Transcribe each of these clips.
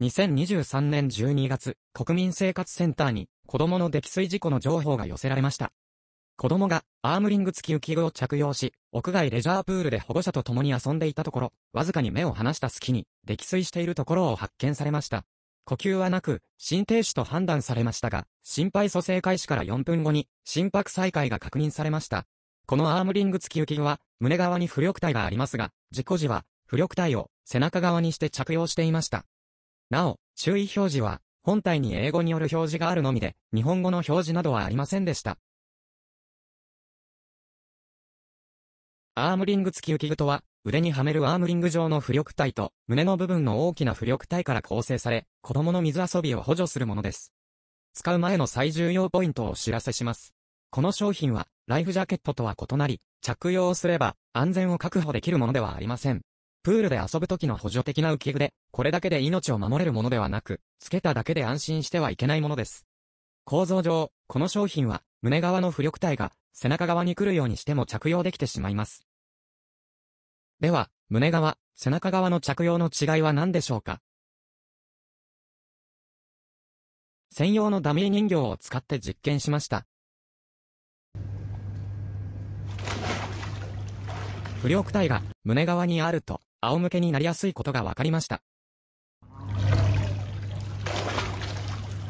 2023年12月、国民生活センターに、子供の溺水事故の情報が寄せられました。子供が、アームリング付き浮き具を着用し、屋外レジャープールで保護者と共に遊んでいたところ、わずかに目を離した隙に、溺水しているところを発見されました。呼吸はなく、心停止と判断されましたが、心肺蘇生開始から4分後に、心拍再開が確認されました。このアームリング付き浮き具は、胸側に浮力体がありますが、事故時は、浮力体を背中側にして着用していました。なお、注意表示は、本体に英語による表示があるのみで、日本語の表示などはありませんでした。アームリング付き浮き具とは、腕にはめるアームリング状の浮力体と、胸の部分の大きな浮力体から構成され、子供の水遊びを補助するものです。使う前の最重要ポイントをお知らせします。この商品は、ライフジャケットとは異なり、着用をすれば、安全を確保できるものではありません。プールで遊ぶ時の補助的な浮き具で、これだけで命を守れるものではなく、つけただけで安心してはいけないものです。構造上、この商品は、胸側の浮力体が、背中側に来るようにしても着用できてしまいます。では、胸側、背中側の着用の違いは何でしょうか専用のダミー人形を使って実験しました。浮力体が胸側にあると、仰向けになりやすいことが分かりました。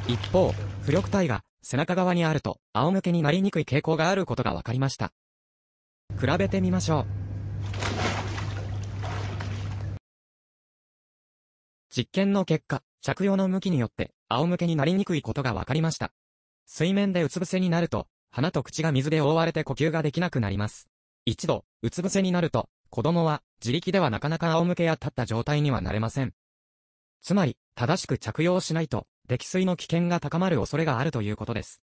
一方、浮力体が背中側にあると仰向けになりにくい傾向があることが分かりました。比べてみましょう。実験の結果、着用の向きによって仰向けになりにくいことが分かりました。水面でうつ伏せになると、鼻と口が水で覆われて呼吸ができなくなります。一度、うつ伏せになると、子供は自力ではなかなか仰向けや立った状態にはなれません。つまり、正しく着用しないと、溺水の危険が高まる恐れがあるということです。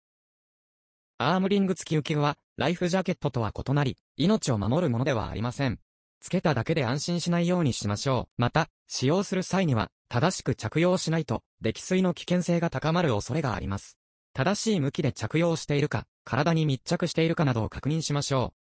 アームリング付き浮き具は、ライフジャケットとは異なり、命を守るものではありません。つけただけで安心しないようにしましょう。また、使用する際には、正しく着用しないと、溺水の危険性が高まる恐れがあります。正しい向きで着用しているか、体に密着しているかなどを確認しましょう。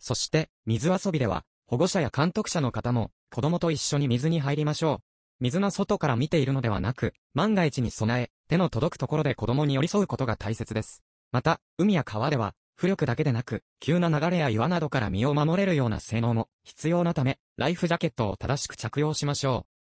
そして、水遊びでは、保護者や監督者の方も、子供と一緒に水に入りましょう。水の外から見ているのではなく、万が一に備え、手の届くところで子供に寄り添うことが大切です。また、海や川では、浮力だけでなく、急な流れや岩などから身を守れるような性能も必要なため、ライフジャケットを正しく着用しましょう。